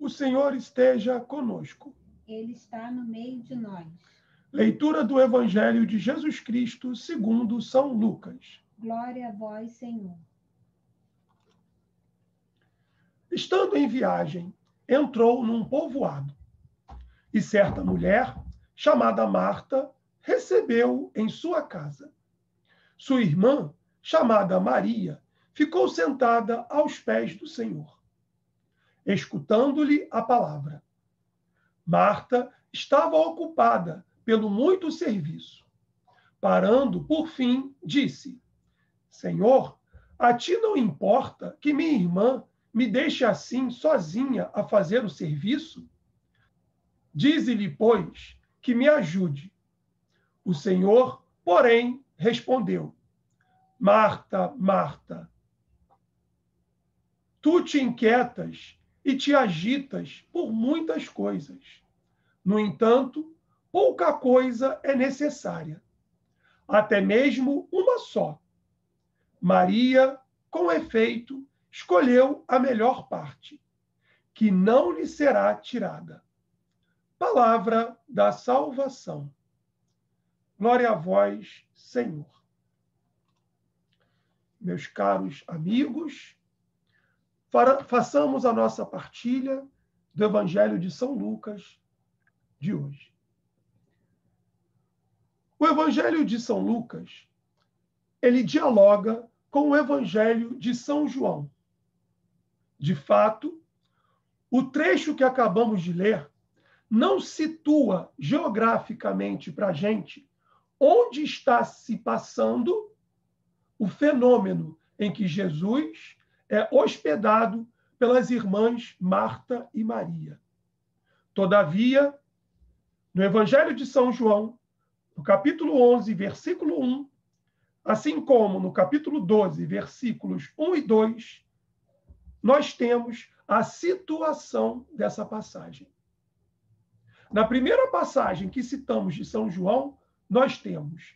O Senhor esteja conosco. Ele está no meio de nós. Leitura do Evangelho de Jesus Cristo, segundo São Lucas. Glória a vós, Senhor. Estando em viagem, entrou num povoado. E certa mulher, chamada Marta, recebeu em sua casa. Sua irmã, chamada Maria, ficou sentada aos pés do Senhor escutando-lhe a palavra. Marta estava ocupada pelo muito serviço. Parando, por fim, disse: Senhor, a ti não importa que minha irmã me deixe assim sozinha a fazer o serviço? Dize-lhe, pois, que me ajude. O Senhor, porém, respondeu: Marta, Marta, tu te inquietas e te agitas por muitas coisas. No entanto, pouca coisa é necessária, até mesmo uma só. Maria, com efeito, escolheu a melhor parte, que não lhe será tirada. Palavra da salvação. Glória a vós, Senhor. Meus caros amigos, façamos a nossa partilha do Evangelho de São Lucas de hoje. O Evangelho de São Lucas, ele dialoga com o Evangelho de São João. De fato, o trecho que acabamos de ler não situa geograficamente para a gente onde está se passando o fenômeno em que Jesus é hospedado pelas irmãs Marta e Maria. Todavia, no Evangelho de São João, no capítulo 11, versículo 1, assim como no capítulo 12, versículos 1 e 2, nós temos a situação dessa passagem. Na primeira passagem que citamos de São João, nós temos: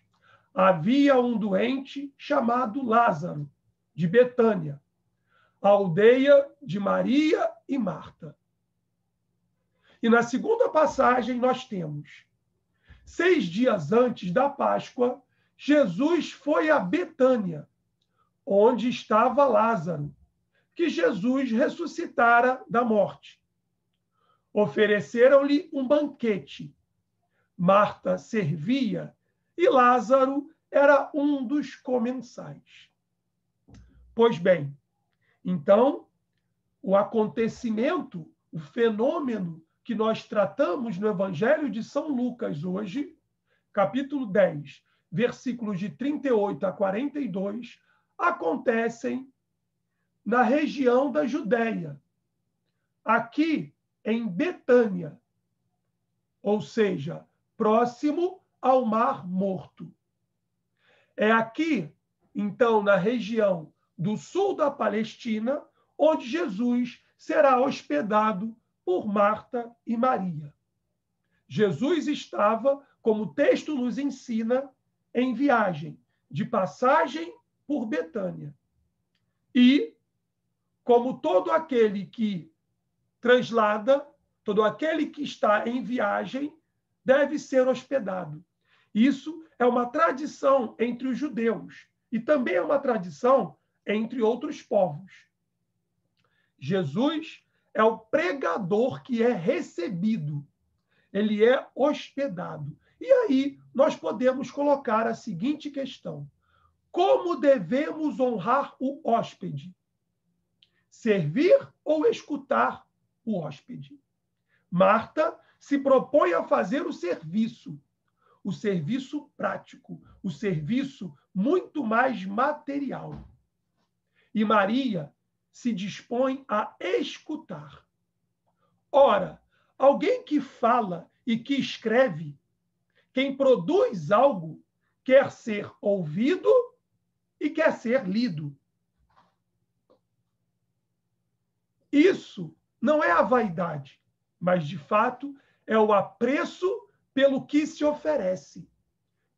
havia um doente chamado Lázaro, de Betânia, a aldeia de Maria e Marta. E na segunda passagem, nós temos: seis dias antes da Páscoa, Jesus foi a Betânia, onde estava Lázaro, que Jesus ressuscitara da morte. Ofereceram-lhe um banquete. Marta servia e Lázaro era um dos comensais. Pois bem, então, o acontecimento, o fenômeno que nós tratamos no Evangelho de São Lucas hoje, capítulo 10, versículos de 38 a 42, acontecem na região da Judéia, aqui em Betânia, ou seja, próximo ao Mar Morto. É aqui, então, na região do sul da Palestina, onde Jesus será hospedado por Marta e Maria. Jesus estava, como o texto nos ensina, em viagem, de passagem por Betânia. E, como todo aquele que translada, todo aquele que está em viagem deve ser hospedado. Isso é uma tradição entre os judeus e também é uma tradição entre outros povos. Jesus é o pregador que é recebido, ele é hospedado. E aí nós podemos colocar a seguinte questão: como devemos honrar o hóspede? Servir ou escutar o hóspede? Marta se propõe a fazer o serviço, o serviço prático, o serviço muito mais material. E Maria se dispõe a escutar. Ora, alguém que fala e que escreve, quem produz algo, quer ser ouvido e quer ser lido. Isso não é a vaidade, mas de fato é o apreço pelo que se oferece.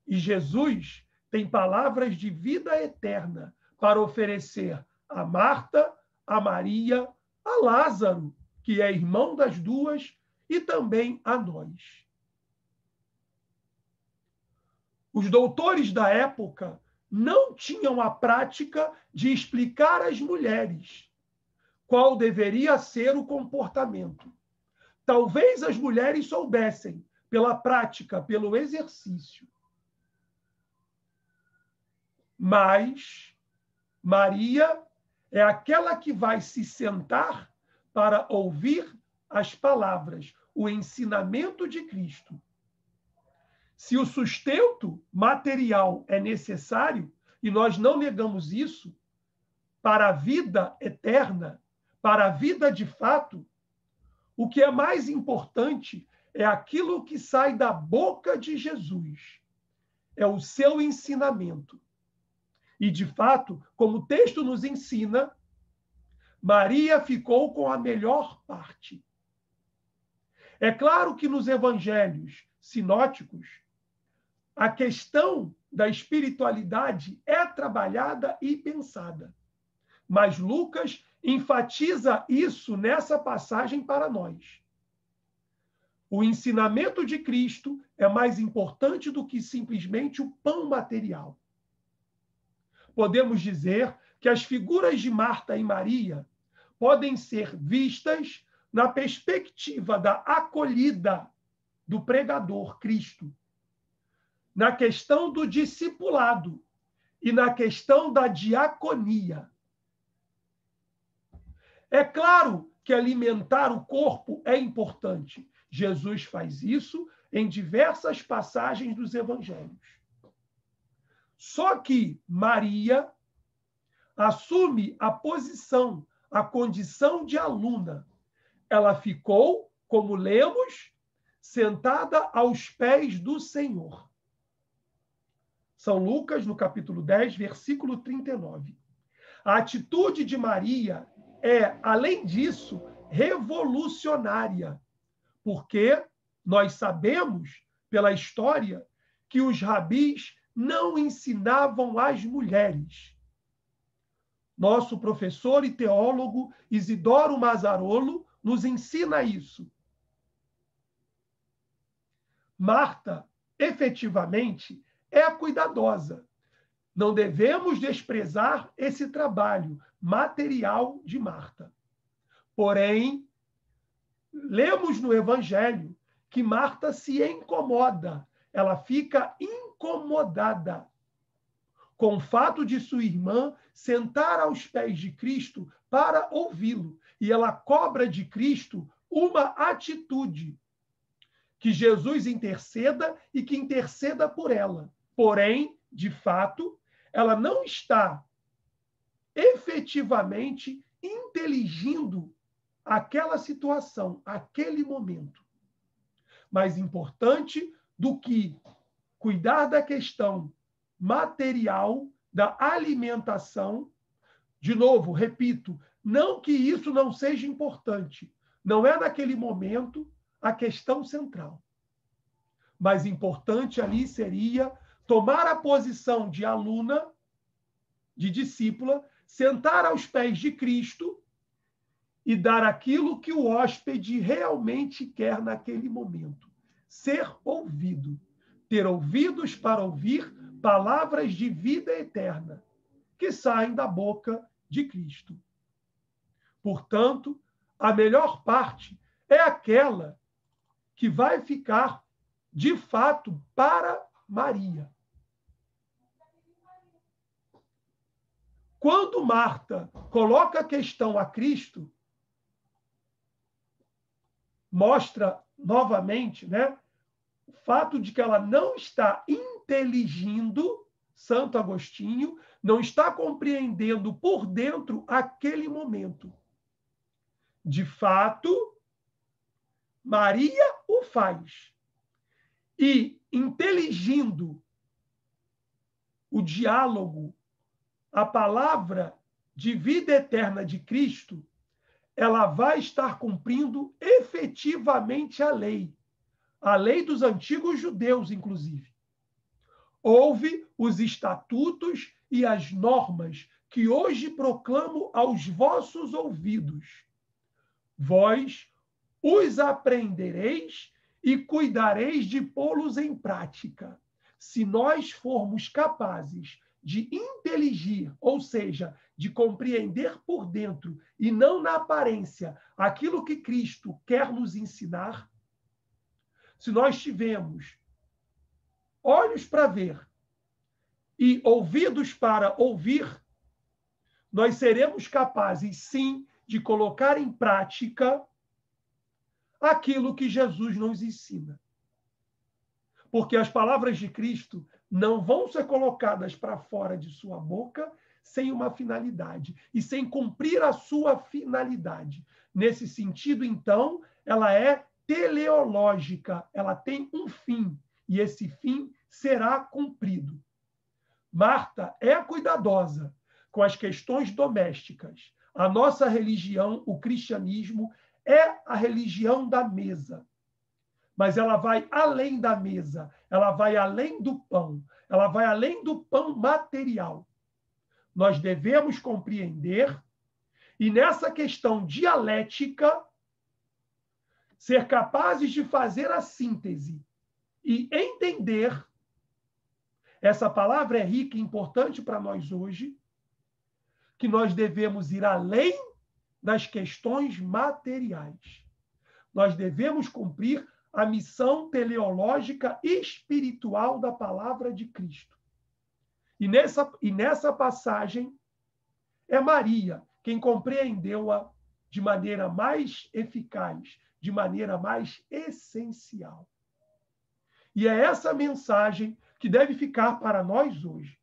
E Jesus tem palavras de vida eterna para oferecer a Marta, a Maria, a Lázaro, que é irmão das duas, e também a nós. Os doutores da época não tinham a prática de explicar às mulheres qual deveria ser o comportamento. Talvez as mulheres soubessem pela prática, pelo exercício. Mas Maria é aquela que vai se sentar para ouvir as palavras, o ensinamento de Cristo. Se o sustento material é necessário, e nós não negamos isso, para a vida eterna, para a vida de fato, o que é mais importante é aquilo que sai da boca de Jesus, é o seu ensinamento. E, de fato, como o texto nos ensina, Maria ficou com a melhor parte. É claro que nos evangelhos sinóticos, a questão da espiritualidade é trabalhada e pensada. Mas Lucas enfatiza isso nessa passagem para nós. O ensinamento de Cristo é mais importante do que simplesmente o pão material podemos dizer que as figuras de Marta e Maria podem ser vistas na perspectiva da acolhida do pregador Cristo, na questão do discipulado e na questão da diaconia. É claro que alimentar o corpo é importante. Jesus faz isso em diversas passagens dos evangelhos. Só que Maria assume a posição, a condição de aluna. Ela ficou, como lemos, sentada aos pés do Senhor. São Lucas, no capítulo 10, versículo 39. A atitude de Maria é, além disso, revolucionária, porque nós sabemos, pela história, que os rabis não ensinavam às mulheres. Nosso professor e teólogo Isidoro Mazarolo nos ensina isso. Marta, efetivamente, é cuidadosa. Não devemos desprezar esse trabalho material de Marta. Porém, lemos no Evangelho que Marta se incomoda, ela fica incomodada incomodada com o fato de sua irmã sentar aos pés de Cristo para ouvi-lo, e ela cobra de Cristo uma atitude que Jesus interceda e que interceda por ela. Porém, de fato, ela não está efetivamente inteligindo aquela situação, aquele momento. Mais importante do que cuidar da questão material, da alimentação. De novo, repito, não que isso não seja importante, não é naquele momento a questão central. Mas importante ali seria tomar a posição de aluna, de discípula, sentar aos pés de Cristo e dar aquilo que o hóspede realmente quer naquele momento: ser ouvido ter ouvidos para ouvir palavras de vida eterna que saem da boca de Cristo. Portanto, a melhor parte é aquela que vai ficar de fato para Maria. Quando Marta coloca a questão a Cristo, mostra novamente, né, o fato de que ela não está inteligindo Santo Agostinho, não está compreendendo por dentro aquele momento. De fato, Maria o faz. E inteligindo o diálogo, a palavra de vida eterna de Cristo, ela vai estar cumprindo efetivamente a lei a lei dos antigos judeus, inclusive. Houve os estatutos e as normas que hoje proclamo aos vossos ouvidos. Vós os aprendereis e cuidareis de pô-los em prática, se nós formos capazes de inteligir, ou seja, de compreender por dentro e não na aparência aquilo que Cristo quer nos ensinar, se nós tivermos olhos para ver e ouvidos para ouvir, nós seremos capazes, sim, de colocar em prática aquilo que Jesus nos ensina. Porque as palavras de Cristo não vão ser colocadas para fora de sua boca sem uma finalidade e sem cumprir a sua finalidade. Nesse sentido, então, ela é teleológica, ela tem um fim, e esse fim será cumprido. Marta é cuidadosa com as questões domésticas. A nossa religião, o cristianismo, é a religião da mesa. Mas ela vai além da mesa, ela vai além do pão, ela vai além do pão material. Nós devemos compreender, e nessa questão dialética, ser capazes de fazer a síntese e entender. Essa palavra é rica e importante para nós hoje, que nós devemos ir além das questões materiais. Nós devemos cumprir a missão teleológica espiritual da palavra de Cristo. E nessa, e nessa passagem, é Maria quem compreendeu-a de maneira mais eficaz, de maneira mais essencial. E é essa mensagem que deve ficar para nós hoje,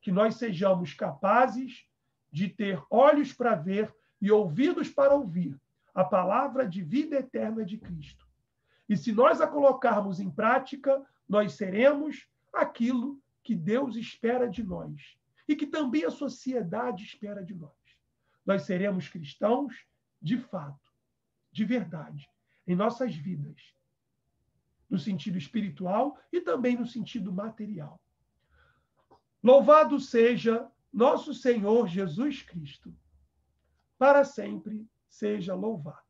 que nós sejamos capazes de ter olhos para ver e ouvidos para ouvir a palavra de vida eterna de Cristo. E se nós a colocarmos em prática, nós seremos aquilo que Deus espera de nós e que também a sociedade espera de nós. Nós seremos cristãos de fato, de verdade, em nossas vidas, no sentido espiritual e também no sentido material. Louvado seja nosso Senhor Jesus Cristo. Para sempre seja louvado.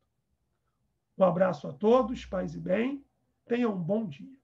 Um abraço a todos, paz e bem. Tenham um bom dia.